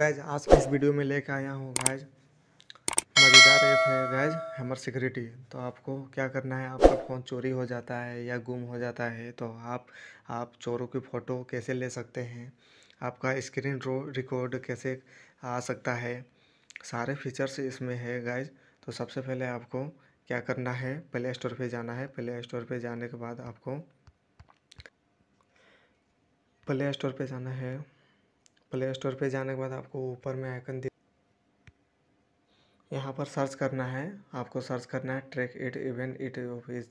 guys आज के इस वीडियो में लेके आया हूँ गैज मज़ेदार ऐप है गैज हैमर सिक्योरिटी तो आपको क्या करना है आपका फ़ोन चोरी हो जाता है या गुम हो जाता है तो आप आप चोरों की फ़ोटो कैसे ले सकते हैं आपका स्क्रीन रिकॉर्ड कैसे आ सकता है सारे फीचर्स इसमें है गैज तो सबसे पहले आपको क्या करना है प्ले स्टोर पर जाना है प्ले स्टोर पर जाने के बाद आपको प्ले स्टोर पर जाना है प्ले स्टोर पर जाने के बाद आपको ऊपर में आइकन दे यहाँ पर सर्च करना है आपको सर्च करना है track it event it office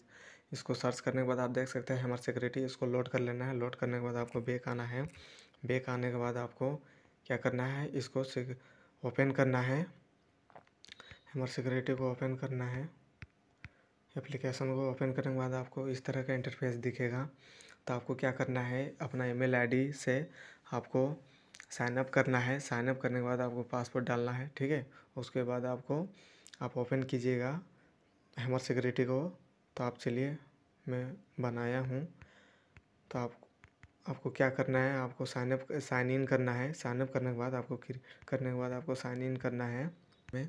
इसको सर्च करने के बाद आप देख सकते हैं हेमर सिक्योरिटी इसको लोड कर लेना है लोड करने के बाद आपको बेक आना है बेक आने के बाद आपको क्या करना है इसको ओपन करना है हेमर सिक्योरिटी को ओपन करना है एप्लीकेशन को ओपन करने के बाद आपको इस तरह का इंटरफेस दिखेगा तो आपको क्या करना है अपना ईमेल आईडी से आपको साइनअप करना है साइनअप करने के बाद आपको पासवर्ड डालना है ठीक है उसके बाद आपको आप ओपन कीजिएगा हेमर सिक्योरिटी को तो आप चलिए मैं बनाया हूँ तो आप आपको क्या करना है आपको साइनअप साइन इन करना है साइनअप करने के बाद आपको करने के बाद आपको साइन इन करना है मैं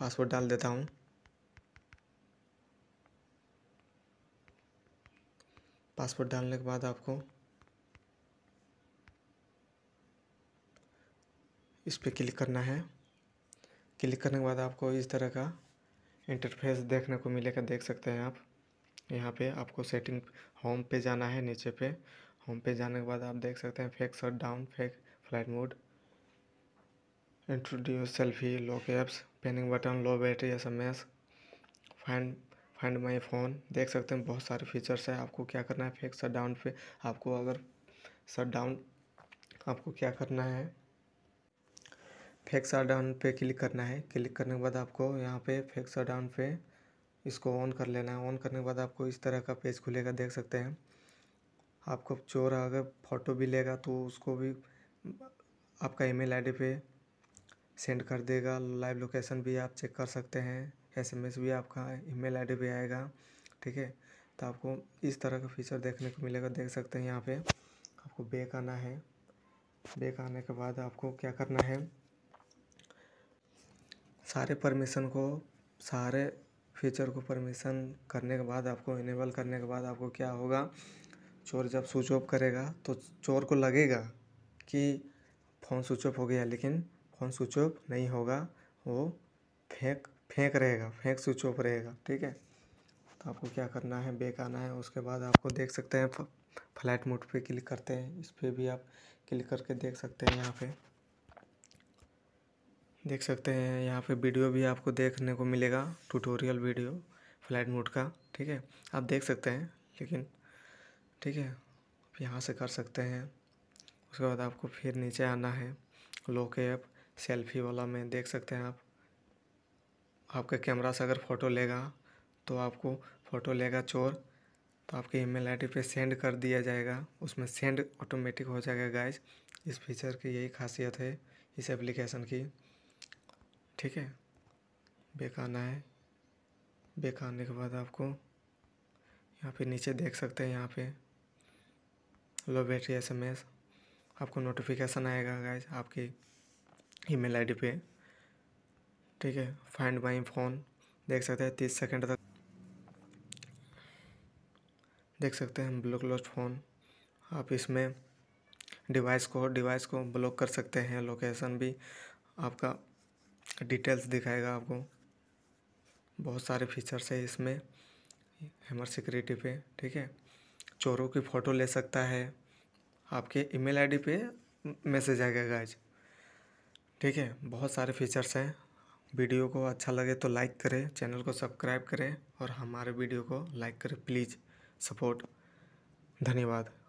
पासवर्ड डाल देता हूँ पासवर्ड डालने के बाद आपको इस पर क्लिक करना है क्लिक करने के बाद आपको इस तरह का इंटरफेस देखने को मिलेगा देख सकते हैं आप यहाँ पे आपको सेटिंग होम पे जाना है नीचे पे होम पे जाने के बाद आप देख सकते हैं fake shut down fake flight mode introduce selfie lock apps pinning button low battery S M S find find my phone देख सकते हैं बहुत सारे फीचर्स है आपको क्या करना है फेक शट डाउन पे आपको अगर शट डाउन आपको क्या करना है फेक शट डाउन पे क्लिक करना है क्लिक करने के बाद आपको यहाँ पे फेक शट डाउन पे इसको ऑन कर लेना है ऑन करने के बाद आपको इस तरह का पेज खुलेगा देख सकते हैं आपको चोर अगर फ़ोटो भी लेगा तो उसको भी आपका ईमेल आईडी पे सेंड कर देगा लाइव लोकेशन भी आप चेक कर सकते हैं एसएमएस भी आपका ईमेल आईडी पे आएगा ठीक है तो आपको इस तरह का फीचर देखने को मिलेगा देख सकते हैं यहाँ पे आपको बेक आना है बेक आने के बाद आपको क्या करना है सारे परमिशन को सारे फीचर को परमिशन करने के बाद आपको इनेबल करने के बाद आपको क्या होगा चोर जब स्विच ऑफ करेगा तो चोर को लगेगा कि फ़ोन स्विच ऑफ हो गया लेकिन फ़ोन स्विच ऑफ नहीं होगा वो फेंक फेंक रहेगा फेंक स्विच ऑफ रहेगा ठीक है तो आपको क्या करना है बेक आना है उसके बाद आपको देख सकते हैं फ्लैट मोड पे क्लिक करते हैं इस पर भी आप क्लिक करके देख सकते हैं यहाँ पे देख सकते हैं यहाँ पे वीडियो भी आपको देखने को मिलेगा ट्यूटोरियल वीडियो फ्लाइट मोड का ठीक है आप देख सकते हैं लेकिन ठीक है आप यहाँ से कर सकते हैं उसके बाद आपको फिर नीचे आना है लोक ऐप सेल्फी वाला में देख सकते हैं आप आपका कैमरा से अगर फ़ोटो लेगा तो आपको फ़ोटो लेगा चोर तो आपके ई मेल पे सेंड कर दिया जाएगा उसमें सेंड ऑटोमेटिक हो जाएगा गाइज इस फीचर की यही खासियत है इस एप्लीकेशन की ठीक है बेकाना है बेकाने के बाद आपको यहाँ पे नीचे देख सकते हैं यहाँ पे low battery S M S आपको नोटिफिकेशन आएगा गाइज आपकी ईमेल आईडी पे ठीक है फाइंड माई फ़ोन देख सकते हैं तीस सेकंड तक देख सकते हैं ब्लॉक लॉस्ट फ़ोन आप इसमें डिवाइस को डिवाइस को ब्लॉक कर सकते हैं लोकेशन भी आपका डिटेल्स दिखाएगा आपको बहुत सारे फीचर्स है इसमें हैमर सिक्योरिटी पे ठीक है चोरों की फ़ोटो ले सकता है आपके ईमेल आईडी पे मैसेज आ गया गाइज ठीक है बहुत सारे फीचर्स हैं वीडियो को अच्छा लगे तो लाइक करें चैनल को सब्सक्राइब करें और हमारे वीडियो को लाइक करें प्लीज़ सपोर्ट धन्यवाद